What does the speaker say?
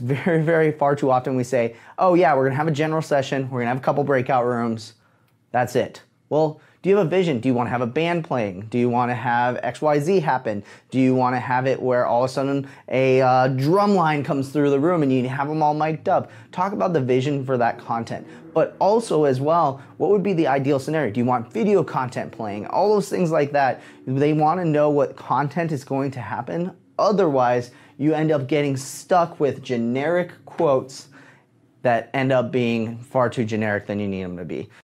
Very, very far too often we say, oh yeah, we're gonna have a general session, we're gonna have a couple breakout rooms, that's it. Well, do you have a vision? Do you want to have a band playing? Do you want to have XYZ happen? Do you want to have it where all of a sudden a uh, drum line comes through the room and you have them all mic'd up? Talk about the vision for that content. But also, as well, what would be the ideal scenario? Do you want video content playing? All those things like that. They want to know what content is going to happen. Otherwise, you end up getting stuck with generic quotes that end up being far too generic than you need them to be.